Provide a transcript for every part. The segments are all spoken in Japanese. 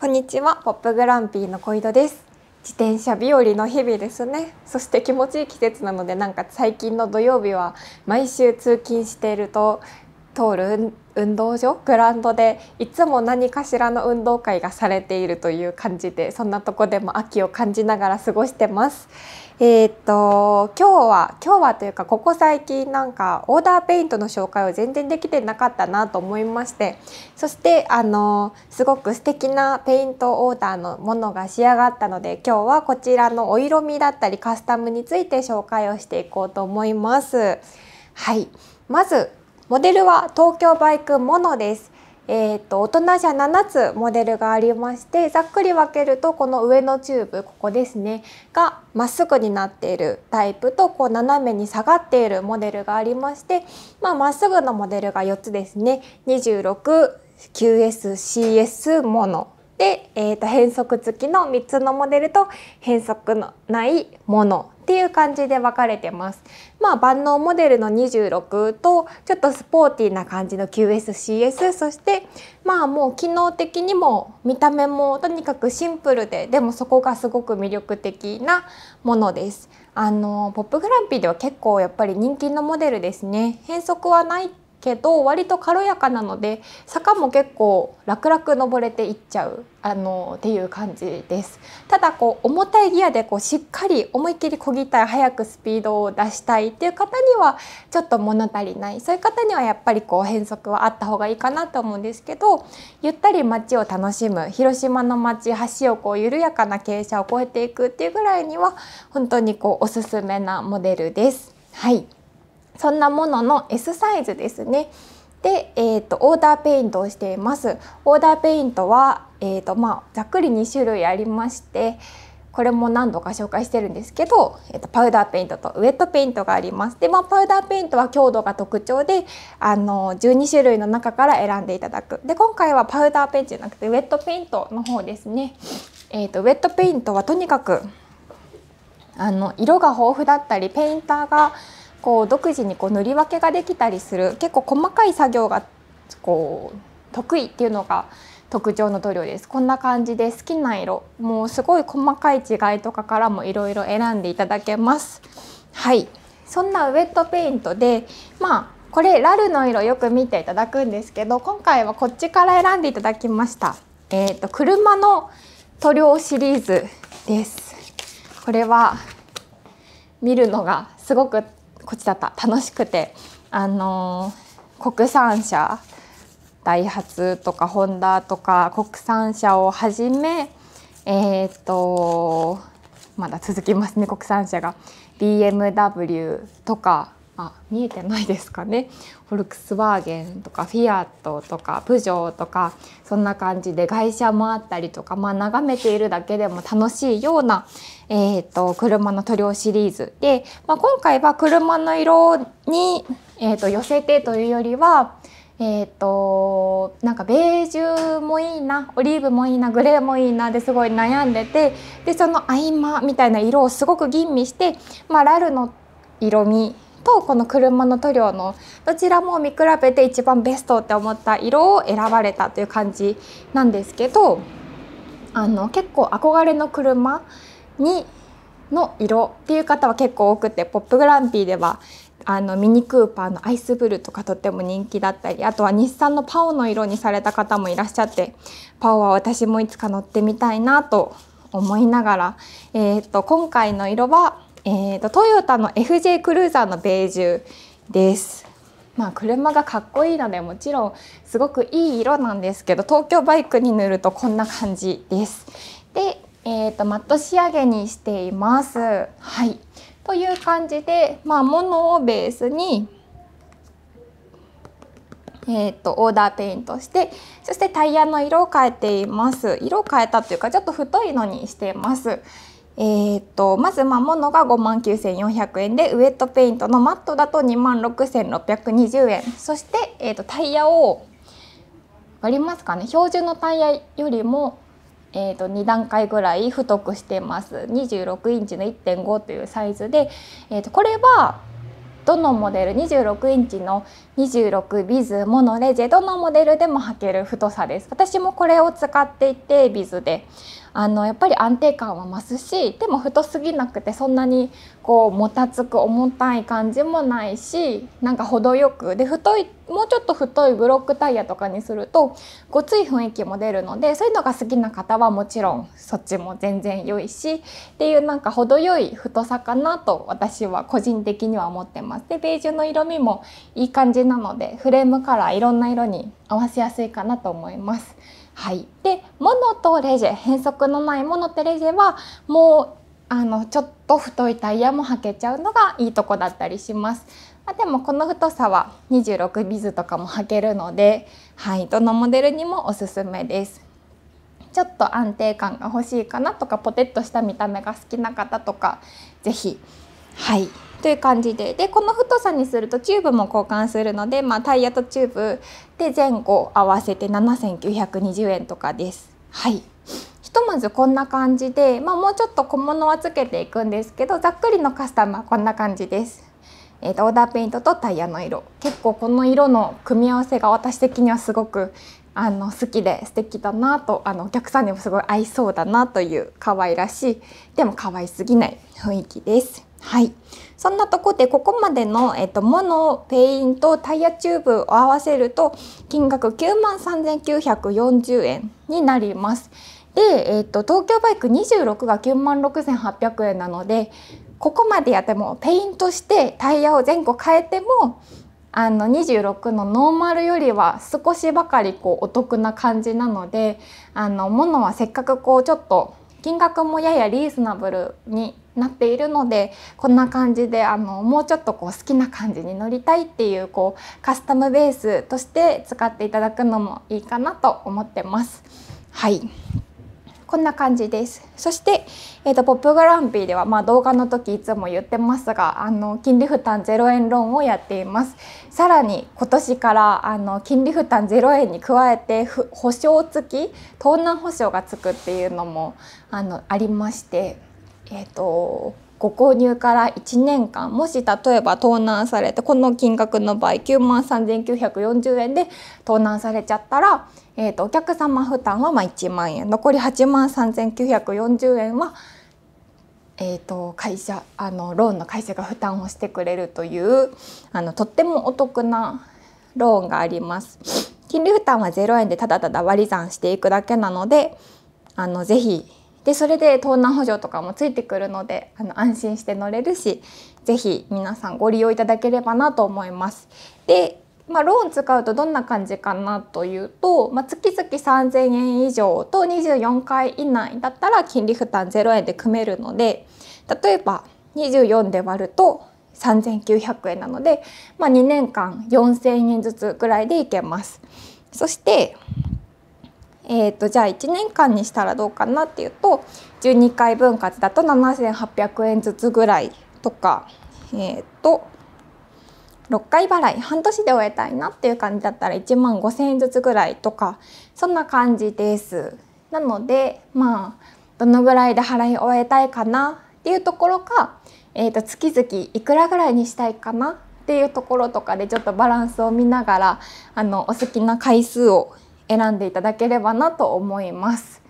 こんにちはポップグランピーの小井戸です自転車日和の日々ですねそして気持ちいい季節なのでなんか最近の土曜日は毎週通勤していると通る運動場グラウンドでいつも何かしらの運動会がされているという感じでそんなとこでも秋を感じながら過ごしてます。えーと、と今日は今日はというかここ最近なんかオーダーペイントの紹介を全然できてなかったなと思いましてそしてあのすごく素敵なペイントオーダーのものが仕上がったので今日はこちらのお色味だったりカスタムについて紹介をしていこうと思います。はいまずモデルは東京バイクモノです。えーと、大人車7つモデルがありましてざっくり分けるとこの上のチューブここですねがまっすぐになっているタイプとこう斜めに下がっているモデルがありましてまあ、っすぐのモデルが4つですね 26QSCS もので、えーと、と変速付きの3つのモデルと変速のないものっていう感じで分かれてます。まあ、万能モデルの26とちょっとスポーティーな感じの QSCS そしてまあもう機能的にも見た目もとにかくシンプルででもそこがすごく魅力的なものです。あのポップグランピーでは結構やっぱり人気のモデルですね変速はないけど割と軽やかなので坂も結構楽々登れていっちゃうあのっていう感じですただこう重たいギアでこうしっかり思いっきりこぎたい速くスピードを出したいっていう方にはちょっと物足りないそういう方にはやっぱりこう変則はあった方がいいかなと思うんですけどゆったり街を楽しむ広島の街橋をこう緩やかな傾斜を越えていくっていうぐらいには本当にこうおすすめなモデルです。はいそんなものの S サイズですね。で、えーと、オーダーペイントをしています。オーダーペイントは、えーとまあ、ざっくり2種類ありましてこれも何度か紹介してるんですけど、えーと、パウダーペイントとウェットペイントがあります。で、まあ、パウダーペイントは強度が特徴であの12種類の中から選んでいただく。で今回はパウダーペイントじゃなくてウェットペイントの方ですね。えーとウェットペイントはとにかくあの色が豊富だったりペインターがこう独自にこう塗り分けができたりする結構細かい作業がこう得意っていうのが特徴の塗料ですこんな感じで好きな色もうすごい細かい違いとかからもいろいろ選んでいただけますはいそんなウエットペイントでまあこれラルの色よく見ていただくんですけど今回はこっちから選んでいただきましたえー、と車の塗料シリーズですこれは見るのがすごくこっちだった楽しくてあの国産車ダイハツとかホンダとか国産車をはじめえっ、ー、とまだ続きますね国産車が BMW とかあ見えてないですかねフォルクスワーゲンとかフィアットとかプジョーとかそんな感じで外車もあったりとか、まあ、眺めているだけでも楽しいような、えーと、車の塗料シリーズで、まあ、今回は車の色に、えーと、寄せてというよりはえーと、となんかベージュもいいなオリーブもいいなグレーもいいなですごい悩んでてでその合間みたいな色をすごく吟味して、まあ、ラルの色味とこの車の塗料のどちらも見比べて一番ベストって思った色を選ばれたという感じなんですけどあの結構憧れの車にの色っていう方は結構多くてポップグランピーではあのミニクーパーのアイスブルーとかとっても人気だったりあとは日産のパオの色にされた方もいらっしゃってパオは私もいつか乗ってみたいなと思いながら、えー、と今回の色はえーと、トヨタの FJ クルーザーのベージュです。まあ、車がかっこいいのでもちろんすごくいい色なんですけど東京バイクに塗るとこんな感じです。で、えーと、マット仕上げにしています。はいという感じで、まあ、モノをベースに、えーと、とオーダーペイントしてそしてタイヤの色を変えています。色を変えたというかちょっと太いのにしています。えーと、とまず、まあ、モノが5万9400円でウエットペイントのマットだと2万6620円そして、えーと、とタイヤを分りますかね標準のタイヤよりも、えーと、と2段階ぐらい太くしてます26インチの1.5というサイズで、えー、とこれはどのモデル26インチの26ビズモノレジェどのモデルでも履ける太さです私もこれを使っていてビズであのやっぱり安定感は増すしでも太すぎなくてそんなにこうもたつく重たい感じもないしなんか程よくで太いもうちょっと太いブロックタイヤとかにするとごつい雰囲気も出るのでそういうのが好きな方はもちろんそっちも全然良いしっていうなんか程よい太さかなと私は個人的には思ってます。でベージュの色味もいい感じなのでフレームカラーいろんな色に合わせやすいかなと思います。はい、でモノとレジェ変則のないモノとレジェはもうあのちょっと太いタイヤも履けちゃうのがいいとこだったりします。まあ、でもこの太さは26ビズとかも履けるので、はい、どのモデルにもおすすめです。ちょっと安定感が欲しいかなとかポテッとした見た目が好きな方とか是非はいという感じででこの太さにするとチューブも交換するので、まあ、タイヤとチューブで前後合わせて7920円とかです。はいひとまずこんな感じで、まあ、もうちょっと小物はつけていくんですけどざっくりのカスタムはこんな感じです。えーと、とオーダーペイントとタイヤの色結構この色の組み合わせが私的にはすごくあの好きで素敵だなとあのお客さんにもすごい合いそうだなという可愛らしいでも可愛すぎない雰囲気です。はい。そんなとこでここまでの、えっと、モノ、ペイント、タイヤチューブを合わせると金額93,940円になります。で、えっと、東京バイク26が96,800円なのでここまでやってもペイントしてタイヤを前後変えてもあの26のノーマルよりは少しばかりこうお得な感じなのであのモノはせっかくこうちょっと金額もややリーズナブルになっているのでこんな感じであのもうちょっとこう好きな感じに乗りたいっていうこうカスタムベースとして使っていただくのもいいかなと思ってます。はいこんな感じです。そして、えーと、ポップグランピーでは、まあ、動画の時いつも言ってますがあの金利負担0円ローンをやっています。さらに今年からあの金利負担0円に加えて保証付き盗難保証がつくっていうのもあのありまして、えーと、とご購入から1年間もし例えば盗難されてこの金額の場合9万3940円で盗難されちゃったらえー、とお客様負担はまあ1万円残り8万3940円は、えー、と会社あのローンの会社が負担をしてくれるというあのとってもお得なローンがあります。金利負担は0円でただただ割り算していくだけなのであのぜひでそれで盗難補助とかもついてくるのであの安心して乗れるし是非皆さんご利用いただければなと思います。でまあ、ローン使うとどんな感じかなというと、まあ、月々3,000円以上と24回以内だったら金利負担0円で組めるので例えば24で割ると3,900円なので、まあ、2年間4,000円ずつぐらいでいけます。そしてえーと、じゃあ1年間にしたらどうかなっていうと12回分割だと7,800円ずつぐらいとかえっ、ー、と6回払い半年で終えたいなっていう感じだったら1万5,000円ずつぐらいとかそんな感じです。なのでまあどのぐらいで払い終えたいかなっていうところか、えー、と月々いくらぐらいにしたいかなっていうところとかでちょっとバランスを見ながらあのお好きな回数を選んでいただければなと思います。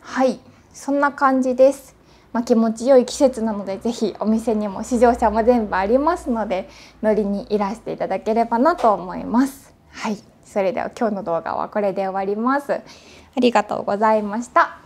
はいそんな感じです。まあ、気持ち良い季節なので是非お店にも試乗車も全部ありますので乗りにいらしていただければなと思います。はい、それでは今日の動画はこれで終わります。ありがとうございました。